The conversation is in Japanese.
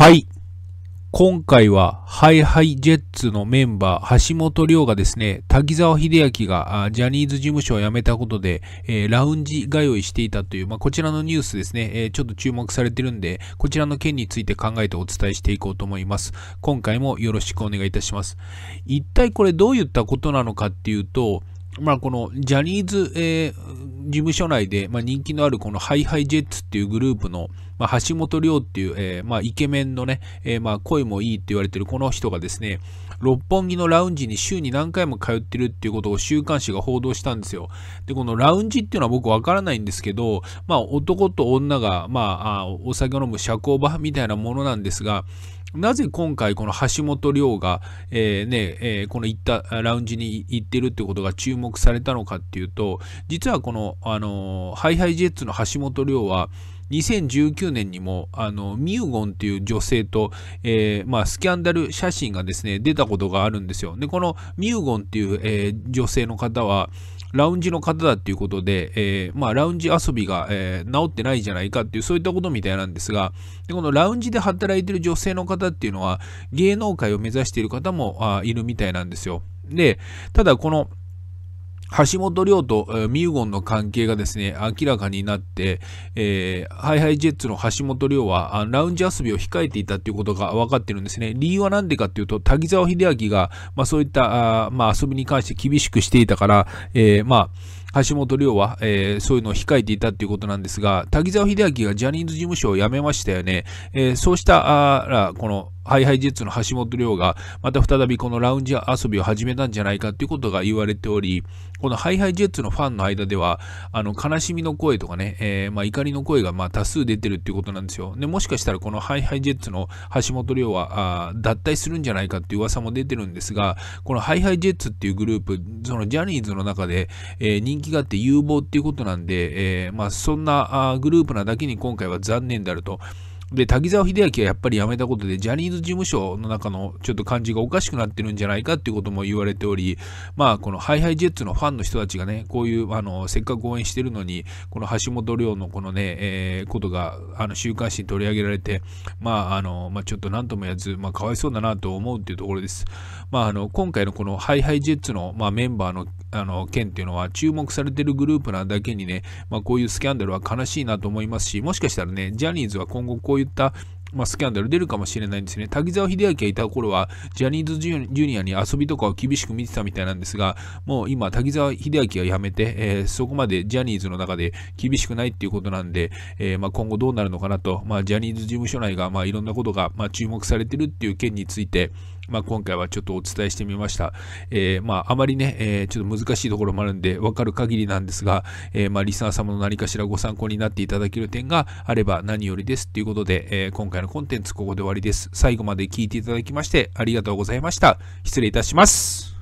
はい。今回は、ハイハイジェッツのメンバー、橋本涼がですね、滝沢秀明がジャニーズ事務所を辞めたことで、えー、ラウンジ通いしていたという、まあ、こちらのニュースですね、えー、ちょっと注目されてるんで、こちらの件について考えてお伝えしていこうと思います。今回もよろしくお願いいたします。一体これどういったことなのかっていうと、まあ、このジャニーズ、えー、事務所内で、まあ、人気のあるこのハイハイジェッツっていうグループの、まあ、橋本涼っていう、えー、まあ、イケメンのね、えー、まあ、声もいいって言われてるこの人がですね、六本木のラウンジに週に何回も通ってるっていうことを週刊誌が報道したんですよ。で、このラウンジっていうのは僕わからないんですけど、まあ、男と女が、まあ、お酒を飲む社交場みたいなものなんですが、なぜ今回この橋本涼が、えー、ねえー、この行ったラウンジに行ってるってことが注目されたのかっていうと実はこの、あのー、ハイハイジェッツの橋本涼は2019年にも、あの、ミューゴンっていう女性と、えー、まあ、スキャンダル写真がですね、出たことがあるんですよ。で、このミューゴンっていう、えー、女性の方は、ラウンジの方だっていうことで、えー、まあ、ラウンジ遊びが、えー、治ってないじゃないかっていう、そういったことみたいなんですが、でこのラウンジで働いてる女性の方っていうのは、芸能界を目指している方もあいるみたいなんですよ。で、ただこの、橋本亮とミューゴンの関係がですね、明らかになって、えー、ハイハイジェッツの橋本亮は、ラウンジ遊びを控えていたということが分かってるんですね。理由は何でかっていうと、滝沢秀明が、まあそういった、あまあ遊びに関して厳しくしていたから、えー、まあ、橋本涼は、えー、そういうのを控えていたということなんですが、滝沢秀明がジャニーズ事務所を辞めましたよね。えー、そうしたあら、この、ハイハイジェッツの橋本涼が、また再びこのラウンジ遊びを始めたんじゃないかということが言われており、このハイハイジェッツのファンの間では、あの、悲しみの声とかね、えー、まあ、怒りの声が、ま多数出てるっていうことなんですよ。で、もしかしたらこのハイハイジェッツの橋本涼は、あ脱退するんじゃないかっていう噂も出てるんですが、このハイハイジェッツっていうグループ、そのジャニーズの中で、えー、人気気があって有望っていうことなんで、えー、まあ、そんなグループなだけに今回は残念であると。で、滝沢秀明はやっぱり辞めたことで、ジャニーズ事務所の中のちょっと感じがおかしくなってるんじゃないかっていうことも言われており、まあ、この HiHiJets のファンの人たちがね、こういう、あの、せっかく応援してるのに、この橋本涼のこのね、えー、ことが、あの、週刊誌に取り上げられて、まあ、あの、まあ、ちょっとなんともやず、まあ、かわいそうだなと思うっていうところです。まあ、あの、今回のこの HiHiJets の、まあ、メンバーの、あの、件っていうのは、注目されてるグループなだけにね、まあ、こういうスキャンダルは悲しいなと思いますし、もしかしたらね、ジャニーズは今後こういうういった、まあ、スキャンダル出るかもしれないんですね。滝沢秀明がいた頃は、ジャニーズジュニアに遊びとかを厳しく見てたみたいなんですが、もう今、滝沢秀明が辞めて、えー、そこまでジャニーズの中で厳しくないっていうことなんで、えー、まあ、今後どうなるのかなと、まあ、ジャニーズ事務所内が、まあ、いろんなことが、ま注目されてるっていう件について、まあ、今回はちょっとお伝えしてみました。えー、まあ、あまりね、えー、ちょっと難しいところもあるんで、わかる限りなんですが、えー、まあ、リスナー様の何かしらご参考になっていただける点があれば何よりですということで、え今回のコンテンツここで終わりです。最後まで聞いていただきましてありがとうございました。失礼いたします。